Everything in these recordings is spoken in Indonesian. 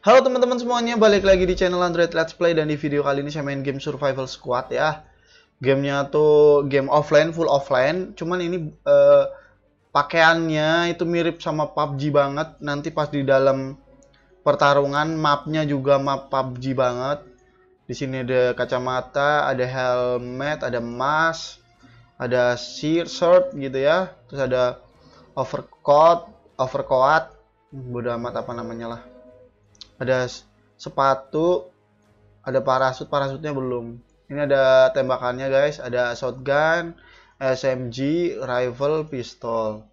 Halo teman-teman semuanya, balik lagi di channel Android Let's Play dan di video kali ini saya main game Survival Squad ya. Gamenya tuh game offline, full offline. Cuman ini uh, pakaiannya itu mirip sama PUBG banget. Nanti pas di dalam pertarungan mapnya juga map PUBG banget. Di sini ada kacamata, ada helmet, ada mask, ada shirt gitu ya. Terus ada overcoat, overcoat, bodo amat apa namanya lah ada sepatu ada parasut parasutnya belum ini ada tembakannya guys ada shotgun SMG rifle pistol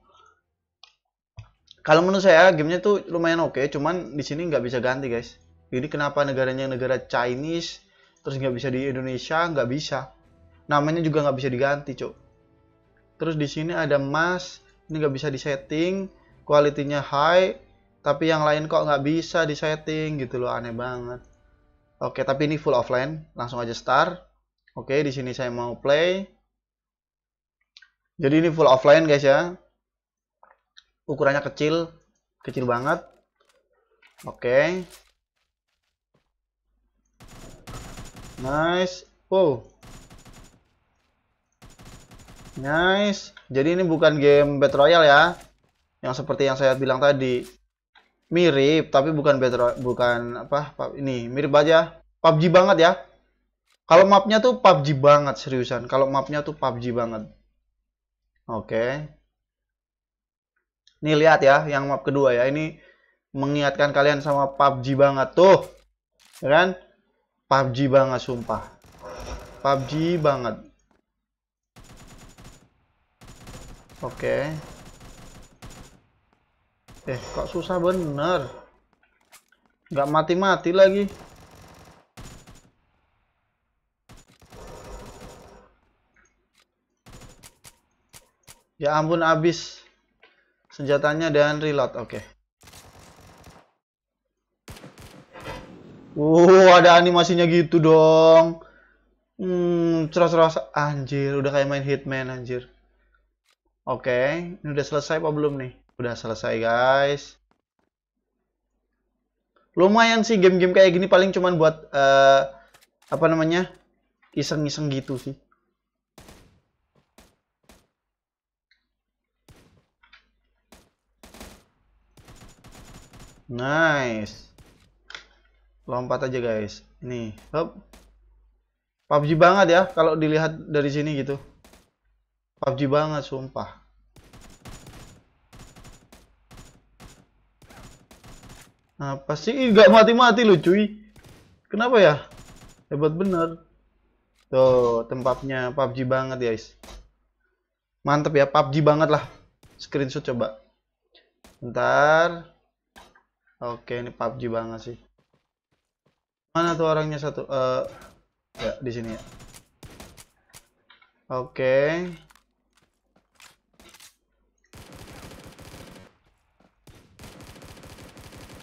kalau menurut saya gamenya tuh lumayan oke okay, cuman di sini nggak bisa ganti guys jadi kenapa negaranya negara Chinese terus nggak bisa di Indonesia nggak bisa namanya juga nggak bisa diganti cok terus di sini ada emas ini nggak bisa disetting kualitinya high tapi yang lain kok nggak bisa disetting gitu loh aneh banget oke tapi ini full offline langsung aja start oke di sini saya mau play jadi ini full offline guys ya ukurannya kecil kecil banget oke nice wow nice jadi ini bukan game battle royale ya yang seperti yang saya bilang tadi mirip tapi bukan Battle bukan apa ini mirip aja PUBG banget ya kalau mapnya tuh PUBG banget seriusan kalau mapnya tuh PUBG banget oke okay. nih lihat ya yang map kedua ya ini mengingatkan kalian sama PUBG banget tuh ya kan PUBG banget sumpah PUBG banget oke okay. Eh, kok susah bener. Gak mati-mati lagi. Ya ampun, abis Senjatanya dan reload, oke. Okay. Uh, ada animasinya gitu dong. Hmm, cerah-cerah. Anjir, udah kayak main Hitman, anjir. Oke, okay. ini udah selesai apa belum nih? Udah selesai guys. Lumayan sih game-game kayak gini paling cuman buat uh, apa namanya? iseng-iseng gitu sih. Nice. Lompat aja guys. Nih, hop. PUBG banget ya kalau dilihat dari sini gitu. PUBG banget sumpah. Apa sih? nggak mati-mati lu cuy. Kenapa ya? Hebat bener. Tuh, tempatnya PUBG banget guys. Mantep ya, PUBG banget lah. Screenshot coba. ntar Oke, ini PUBG banget sih. Mana tuh orangnya satu? Uh, ya, di sini ya. Oke.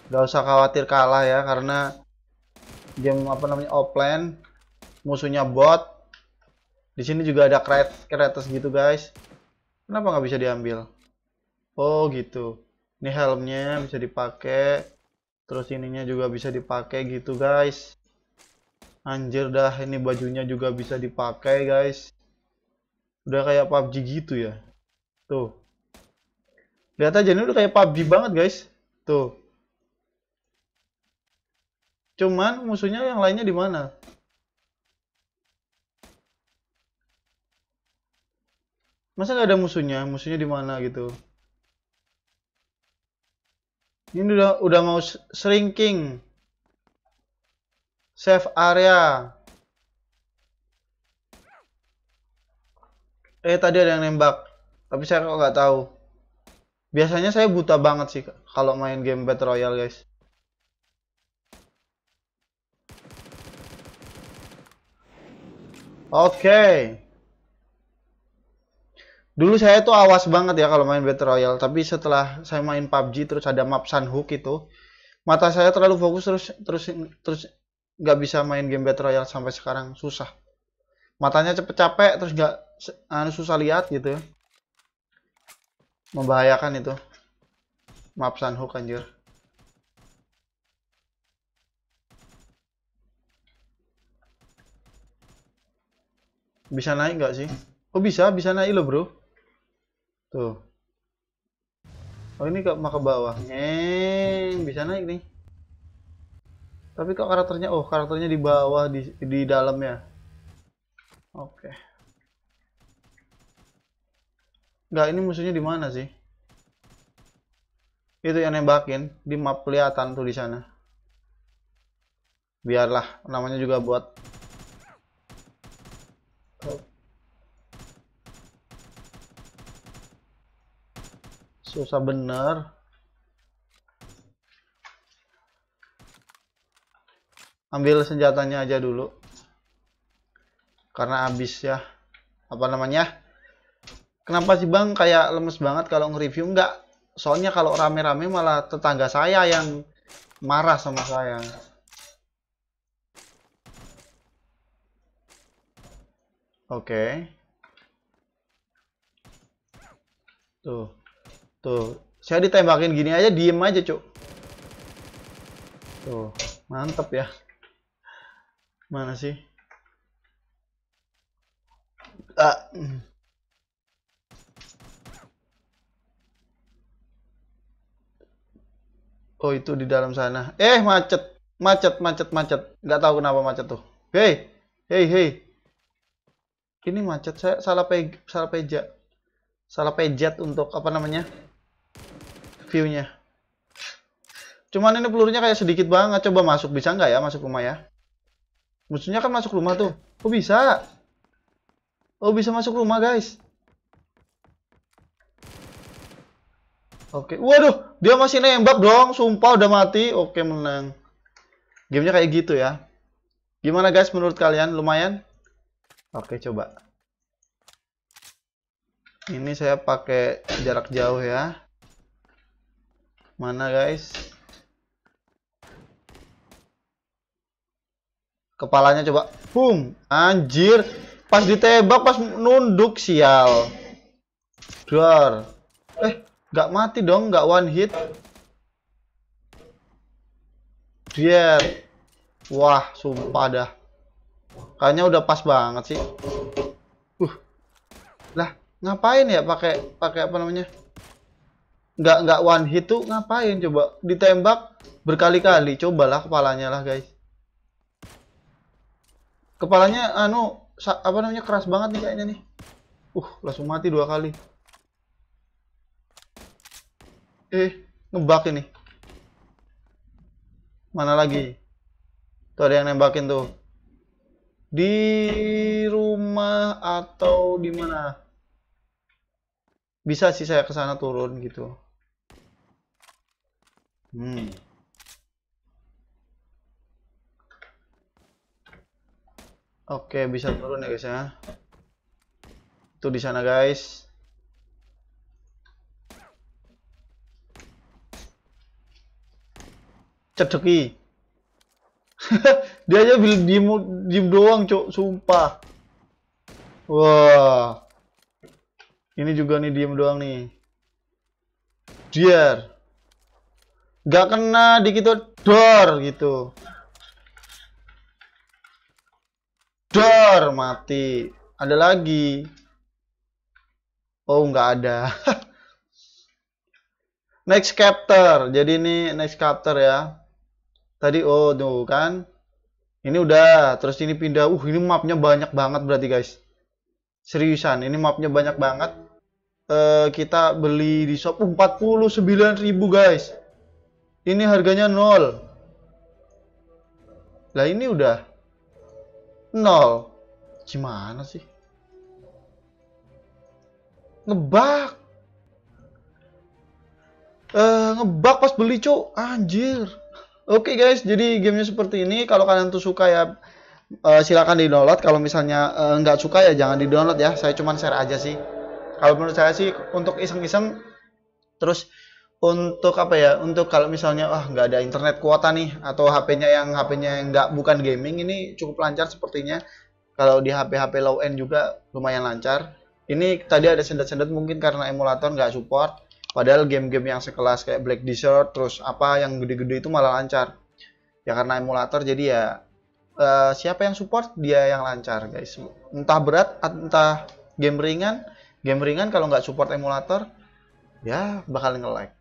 nggak usah khawatir kalah ya karena game apa namanya offline musuhnya bot di sini juga ada kreatas gitu guys kenapa nggak bisa diambil oh gitu ini helmnya bisa dipakai terus ininya juga bisa dipakai gitu guys anjir dah ini bajunya juga bisa dipakai guys udah kayak PUBG gitu ya tuh lihat aja ini udah kayak PUBG banget guys tuh Cuman musuhnya yang lainnya di mana? Masa nggak ada musuhnya? Musuhnya di mana gitu? Ini udah udah mau shrinking. Save area. Eh tadi ada yang nembak, tapi saya kok nggak tahu. Biasanya saya buta banget sih kalau main game battle royale guys. Oke. Dulu saya tuh awas banget ya kalau main Battle Royale, tapi setelah saya main PUBG terus ada map Sunhook itu, mata saya terlalu fokus terus terus terus nggak bisa main game Battle Royale sampai sekarang, susah. Matanya cepet capek terus nggak anu susah lihat gitu. Membahayakan itu. Map Sunhook anjir. Bisa naik nggak sih? Oh bisa, bisa naik loh bro. Tuh. Oh ini kok ke bawah. Eh, bisa naik nih. Tapi kok karakternya, oh karakternya di bawah, di, di dalam ya. Oke. Okay. Nggak, ini musuhnya di mana sih? Itu yang nembakin, di map kelihatan tuh di sana. Biarlah, namanya juga buat susah bener ambil senjatanya aja dulu karena habis ya apa namanya kenapa sih bang kayak lemes banget kalau nge-review enggak soalnya kalau rame-rame malah tetangga saya yang marah sama saya oke okay. tuh Tuh, saya ditembakin gini aja diem aja, Cuk. Tuh, mantep ya. Mana sih? Ah. Oh itu di dalam sana. Eh macet, macet, macet, macet. Gak tahu kenapa macet tuh. Hei, hei, hei. Ini macet saya salah pe salah peja, salah pejat untuk apa namanya? view-nya. Cuman ini pelurunya kayak sedikit banget. Coba masuk bisa nggak ya masuk rumah ya? Musuhnya kan masuk rumah tuh. Oh bisa. Oh bisa masuk rumah guys. Oke. Waduh, dia masih nembak dong. Sumpah udah mati. Oke menang. Gamenya kayak gitu ya. Gimana guys menurut kalian? Lumayan? Oke coba. Ini saya pakai jarak jauh ya mana guys kepalanya coba boom anjir pas ditebak, pas nunduk sial dor eh nggak mati dong nggak one hit dia wah sumpah dah kayaknya udah pas banget sih uh lah ngapain ya pakai pakai apa namanya nggak nggak one hit tuh ngapain coba ditembak berkali-kali cobalah kepalanya lah guys kepalanya anu apa namanya keras banget nih kayaknya nih uh langsung mati dua kali eh ngebak ini mana lagi tuh ada yang nembakin tuh di rumah atau di mana bisa sih saya kesana turun gitu Hmm. Oke, bisa turun ya guys ya. Itu di sana guys. Cedeki. Dia aja diem, diem doang, cok, sumpah. Wah. Ini juga nih diem doang nih. Diar. Gak kena dikit dor gitu dor mati ada lagi oh nggak ada next captor. jadi ini next captor ya tadi oh tuh kan ini udah terus ini pindah uh ini mapnya banyak banget berarti guys seriusan ini mapnya banyak banget uh, kita beli di shop uh, 49.000 guys ini harganya nol. Lah ini udah nol. Gimana sih? Ngebak. Uh, ngebak pas beli cuk anjir oke okay, guys jadi gamenya seperti ini kalau kalian tuh suka ya uh, eh, silahkan di download kalau misalnya uh, nggak suka ya jangan di download ya saya cuman share aja sih kalau menurut saya sih untuk iseng-iseng terus untuk apa ya untuk kalau misalnya wah oh, nggak ada internet kuota nih atau HP-nya yang HP-nya yang nggak bukan gaming ini cukup lancar sepertinya kalau di HP-HP low end juga lumayan lancar ini tadi ada sendat-sendat mungkin karena emulator nggak support padahal game-game yang sekelas kayak Black Desert terus apa yang gede-gede itu malah lancar ya karena emulator jadi ya uh, siapa yang support dia yang lancar guys entah berat entah game ringan game ringan kalau nggak support emulator ya bakal nge-lag